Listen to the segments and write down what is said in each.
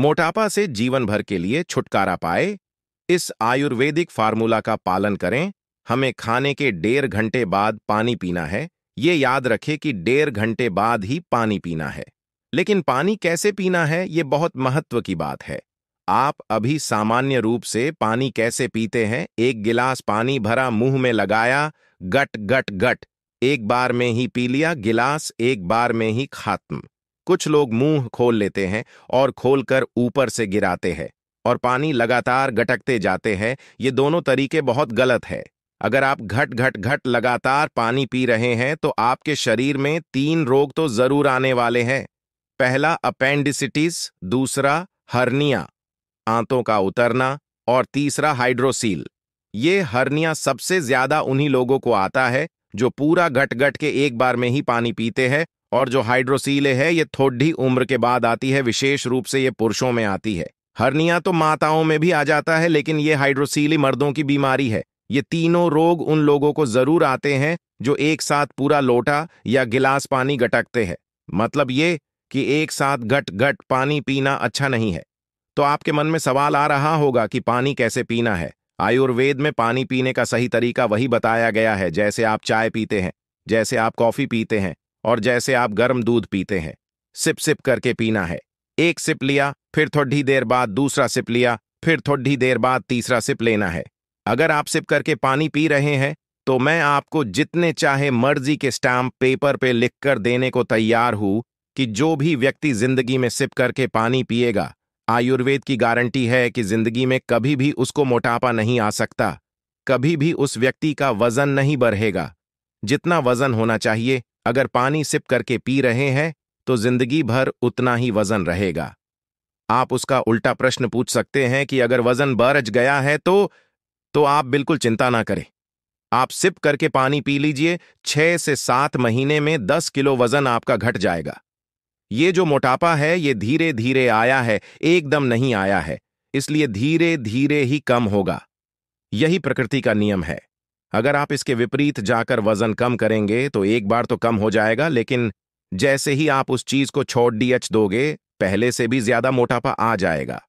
मोटापा से जीवन भर के लिए छुटकारा पाए इस आयुर्वेदिक फार्मूला का पालन करें हमें खाने के डेढ़ घंटे बाद पानी पीना है ये याद रखें कि डेढ़ घंटे बाद ही पानी पीना है लेकिन पानी कैसे पीना है ये बहुत महत्व की बात है आप अभी सामान्य रूप से पानी कैसे पीते हैं एक गिलास पानी भरा मुंह में लगाया गट गट गट एक बार में ही पी लिया गिलास एक बार में ही खात्म कुछ लोग मुंह खोल लेते हैं और खोलकर ऊपर से गिराते हैं और पानी लगातार गटकते जाते हैं ये दोनों तरीके बहुत गलत है अगर आप घट घट घट लगातार पानी पी रहे हैं तो आपके शरीर में तीन रोग तो जरूर आने वाले हैं पहला अपेंडिसिटिस दूसरा हर्निया आंतों का उतरना और तीसरा हाइड्रोसील ये हर्निया सबसे ज्यादा उन्हीं लोगों को आता है जो पूरा घट घट के एक बार में ही पानी पीते हैं और जो हाइड्रोसीले है ये थोड़ी उम्र के बाद आती है विशेष रूप से ये पुरुषों में आती है हर्निया तो माताओं में भी आ जाता है लेकिन ये हाइड्रोसीली मर्दों की बीमारी है ये तीनों रोग उन लोगों को जरूर आते हैं जो एक साथ पूरा लोटा या गिलास पानी गटकते हैं मतलब ये कि एक साथ घट घट पानी पीना अच्छा नहीं है तो आपके मन में सवाल आ रहा होगा कि पानी कैसे पीना है आयुर्वेद में पानी पीने का सही तरीका वही बताया गया है जैसे आप चाय पीते हैं जैसे आप कॉफी पीते हैं और जैसे आप गर्म दूध पीते हैं सिप सिप करके पीना है एक सिप लिया फिर थोड़ी देर बाद दूसरा सिप लिया फिर थोड़ी देर बाद तीसरा सिप लेना है अगर आप सिप करके पानी पी रहे हैं तो मैं आपको जितने चाहे मर्जी के स्टैम्प पेपर पे लिखकर देने को तैयार हूं कि जो भी व्यक्ति जिंदगी में सिप करके पानी पिएगा आयुर्वेद की गारंटी है कि जिंदगी में कभी भी उसको मोटापा नहीं आ सकता कभी भी उस व्यक्ति का वजन नहीं बढ़ेगा जितना वजन होना चाहिए अगर पानी सिप करके पी रहे हैं तो जिंदगी भर उतना ही वजन रहेगा आप उसका उल्टा प्रश्न पूछ सकते हैं कि अगर वजन बरज गया है तो तो आप बिल्कुल चिंता ना करें आप सिप करके पानी पी लीजिए छह से सात महीने में दस किलो वजन आपका घट जाएगा ये जो मोटापा है ये धीरे धीरे आया है एकदम नहीं आया है इसलिए धीरे धीरे ही कम होगा यही प्रकृति का नियम है अगर आप इसके विपरीत जाकर वजन कम करेंगे तो एक बार तो कम हो जाएगा लेकिन जैसे ही आप उस चीज को छोड़ डीएच दोगे पहले से भी ज्यादा मोटापा आ जाएगा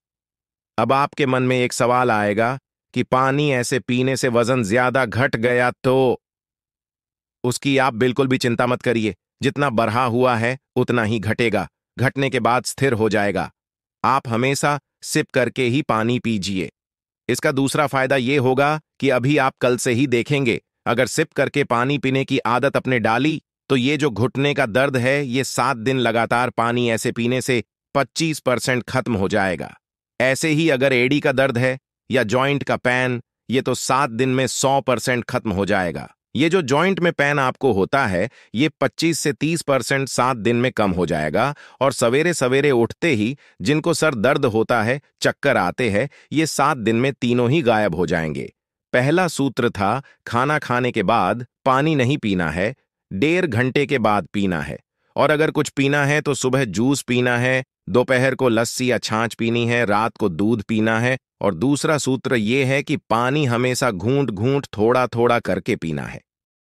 अब आपके मन में एक सवाल आएगा कि पानी ऐसे पीने से वजन ज्यादा घट गया तो उसकी आप बिल्कुल भी चिंता मत करिए जितना बढ़ा हुआ है उतना ही घटेगा घटने के बाद स्थिर हो जाएगा आप हमेशा सिप करके ही पानी पीजिए इसका दूसरा फायदा ये होगा कि अभी आप कल से ही देखेंगे अगर सिप करके पानी पीने की आदत अपने डाली तो ये जो घुटने का दर्द है ये सात दिन लगातार पानी ऐसे पीने से 25 परसेंट खत्म हो जाएगा ऐसे ही अगर एडी का दर्द है या जॉइंट का पैन ये तो सात दिन में 100 परसेंट खत्म हो जाएगा ये जो जॉइंट में पेन आपको होता है ये 25 से 30 परसेंट सात दिन में कम हो जाएगा और सवेरे सवेरे उठते ही जिनको सर दर्द होता है चक्कर आते हैं ये सात दिन में तीनों ही गायब हो जाएंगे पहला सूत्र था खाना खाने के बाद पानी नहीं पीना है डेढ़ घंटे के बाद पीना है और अगर कुछ पीना है तो सुबह जूस पीना है दोपहर को लस्सी या छाछ पीनी है रात को दूध पीना है और दूसरा सूत्र ये है कि पानी हमेशा घूंट घूंट थोड़ा थोड़ा करके पीना है